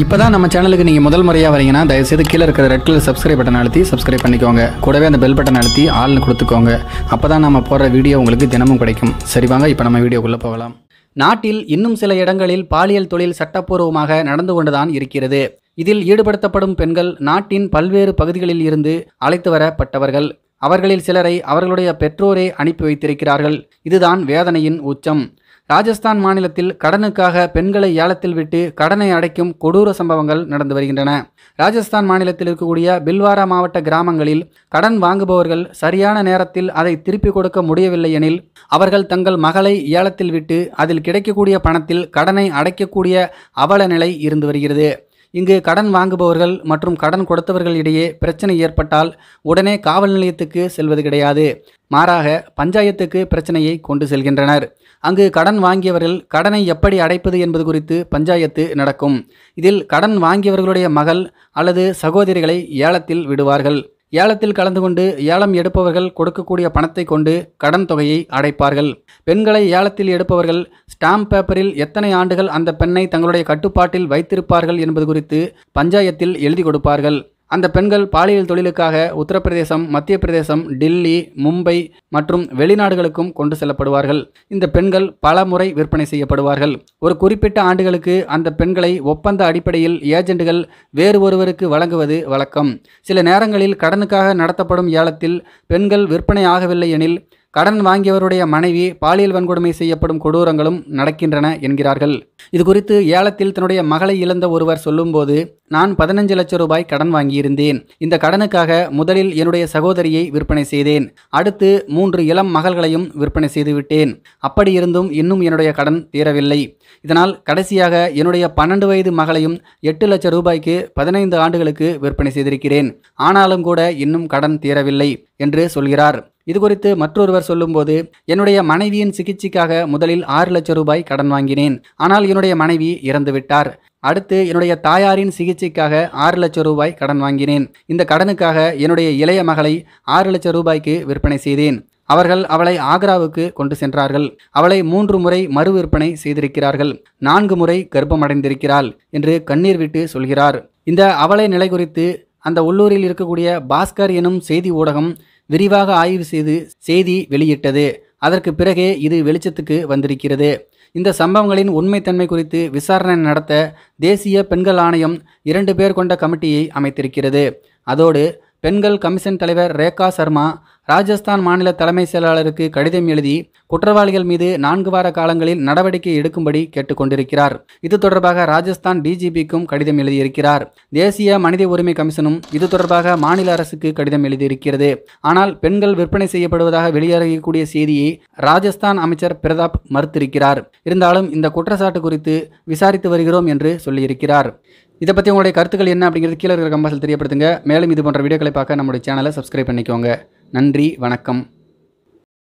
இப்போ தான் நம்ம சேனலுக்கு நீங்கள் முதல் முறையாக வரீங்கன்னா தயவுசெய்து கீழே இருக்கிற ரெட் கலர் சப்ஸ்கிரைப் பட்டன் அழுத்தி சப்ஸ்கிரைப் பண்ணிக்கோங்க கூடவே அந்த பெல் பட்டன் அழுத்தி ஆள்னு கொடுத்துக்கோங்க அப்போ தான் நம்ம போடுற வீடியோ உங்களுக்கு தினமும் கிடைக்கும் சரி வாங்க இப்போ நம்ம வீடியோக்குள்ளே போகலாம் நாட்டில் இன்னும் சில இடங்களில் பாலியல் தொழில் சட்டப்பூர்வமாக நடந்து கொண்டுதான் இருக்கிறது இதில் ஈடுபடுத்தப்படும் பெண்கள் நாட்டின் பல்வேறு பகுதிகளில் இருந்து அழைத்து வரப்பட்டவர்கள் அவர்களில் சிலரை அவர்களுடைய பெற்றோரே அனுப்பி வைத்திருக்கிறார்கள் இதுதான் வேதனையின் உச்சம் ராஜஸ்தான் மாநிலத்தில் கடனுக்காக பெண்களை ஏலத்தில் விட்டு கடனை அடைக்கும் கொடூர சம்பவங்கள் நடந்து வருகின்றன ராஜஸ்தான் மாநிலத்தில் இருக்கக்கூடிய பில்வாரா மாவட்ட கிராமங்களில் கடன் வாங்குபவர்கள் சரியான நேரத்தில் அதை திருப்பி கொடுக்க முடியவில்லை எனில் அவர்கள் தங்கள் மகளை ஏலத்தில் விட்டு அதில் கிடைக்கக்கூடிய பணத்தில் கடனை அடைக்கக்கூடிய அவல நிலை இருந்து வருகிறது இங்கு கடன் வாங்குபவர்கள் மற்றும் கடன் கொடுத்தவர்கள் இடையே பிரச்சனை ஏற்பட்டால் உடனே காவல் நிலையத்துக்கு செல்வது கிடையாது மாறாக பஞ்சாயத்துக்கு பிரச்சனையை கொண்டு செல்கின்றனர் அங்கு கடன் வாங்கியவர்கள் கடனை எப்படி அடைப்பது என்பது குறித்து பஞ்சாயத்து நடக்கும் இதில் கடன் வாங்கியவர்களுடைய மகள் அல்லது சகோதரிகளை ஏலத்தில் விடுவார்கள் ஏலத்தில் கலந்து கொண்டு ஏலம் எடுப்பவர்கள் கொடுக்கக்கூடிய பணத்தை கொண்டு கடன் தொகையை அடைப்பார்கள் பெண்களை ஏலத்தில் எடுப்பவர்கள் ஸ்டாம்ப் பேப்பரில் எத்தனை ஆண்டுகள் அந்த பெண்ணை தங்களுடைய கட்டுப்பாட்டில் வைத்திருப்பார்கள் என்பது குறித்து பஞ்சாயத்தில் எழுதி கொடுப்பார்கள் அந்த பெண்கள் பாலியல் தொழிலுக்காக உத்தரப்பிரதேசம் மத்திய பிரதேசம் டில்லி மும்பை மற்றும் வெளிநாடுகளுக்கும் கொண்டு செல்லப்படுவார்கள் இந்த பெண்கள் பல முறை விற்பனை செய்யப்படுவார்கள் ஒரு குறிப்பிட்ட ஆண்டுகளுக்கு அந்த பெண்களை ஒப்பந்த அடிப்படையில் ஏஜெண்டுகள் வேறு ஒருவருக்கு வழங்குவது வழக்கம் சில நேரங்களில் கடனுக்காக நடத்தப்படும் ஏலத்தில் பெண்கள் விற்பனை ஆகவில்லை எனில் கடன் வாங்கியவருடைய மனைவி பாலியல் வன்கொடுமை செய்யப்படும் கொடூரங்களும் நடக்கின்றன என்கிறார்கள் இது குறித்து ஏலத்தில் தன்னுடைய மகளை இழந்த ஒருவர் சொல்லும்போது நான் பதினஞ்சு லட்சம் ரூபாய் கடன் வாங்கியிருந்தேன் இந்த கடனுக்காக முதலில் என்னுடைய சகோதரியை விற்பனை செய்தேன் அடுத்து மூன்று இளம் மகள்களையும் விற்பனை செய்துவிட்டேன் அப்படியிருந்தும் இன்னும் என்னுடைய கடன் தீரவில்லை இதனால் கடைசியாக என்னுடைய பன்னெண்டு வயது மகளையும் எட்டு லட்சம் ரூபாய்க்கு பதினைந்து ஆண்டுகளுக்கு விற்பனை செய்திருக்கிறேன் ஆனாலும் கூட இன்னும் கடன் தீரவில்லை என்று சொல்கிறார் இது குறித்து மற்றொருவர் சொல்லும்போது என்னுடைய மனைவியின் சிகிச்சைக்காக முதலில் ஆறு லட்சம் ரூபாய் கடன் வாங்கினேன் ஆனால் என்னுடைய மனைவி இறந்துவிட்டார் அடுத்து என்னுடைய தாயாரின் சிகிச்சைக்காக ஆறு லட்சம் ரூபாய் கடன் வாங்கினேன் இந்த கடனுக்காக என்னுடைய இளைய மகளை ஆறு லட்சம் ரூபாய்க்கு விற்பனை செய்தேன் அவர்கள் அவளை ஆக்ராவுக்கு கொண்டு சென்றார்கள் அவளை மூன்று முறை மறு விற்பனை செய்திருக்கிறார்கள் நான்கு முறை கர்ப்பமடைந்திருக்கிறாள் என்று கண்ணீர் விட்டு சொல்கிறார் இந்த அவளை நிலை குறித்து அந்த உள்ளூரில் இருக்கக்கூடிய பாஸ்கர் எனும் செய்தி ஊடகம் விரிவாக ஆய்வு செய்து செய்தி வெளியிட்டது அதற்கு பிறகே இது வெளிச்சத்துக்கு வந்திருக்கிறது இந்த சம்பவங்களின் உண்மைத்தன்மை குறித்து விசாரணை நடத்த தேசிய பெண்கள் ஆணையம் இரண்டு பேர் கொண்ட கமிட்டியை அமைத்திருக்கிறது அதோடு பெண்கள் கமிஷன் தலைவர் ரேகா சர்மா ராஜஸ்தான் மாநில தலைமை செயலாளருக்கு கடிதம் எழுதி குற்றவாளிகள் மீது நான்கு வார காலங்களில் நடவடிக்கை எடுக்கும்படி கேட்டுக்கொண்டிருக்கிறார் இது தொடர்பாக ராஜஸ்தான் டிஜிபிக்கும் கடிதம் எழுதியிருக்கிறார் தேசிய மனித உரிமை கமிஷனும் இது தொடர்பாக மாநில அரசுக்கு கடிதம் எழுதியிருக்கிறது ஆனால் பெண்கள் விற்பனை செய்யப்படுவதாக வெளியாகக்கூடிய செய்தியை ராஜஸ்தான் அமைச்சர் பிரதாப் மறுத்திருக்கிறார் இருந்தாலும் இந்த குற்றச்சாட்டு குறித்து விசாரித்து வருகிறோம் என்று சொல்லியிருக்கிறார் இதை பற்றி உங்களுடைய கருத்துக்கள் என்ன அப்படிங்கிறது கீழே இருக்கிற கம்பாசல் தெரியப்படுத்துங்க மேலும் இது போன்ற வீடியோக்களை பார்க்க நம்முடைய சேனலை சப்ஸ்கிரைப் பண்ணிக்கோங்க நன்றி வணக்கம்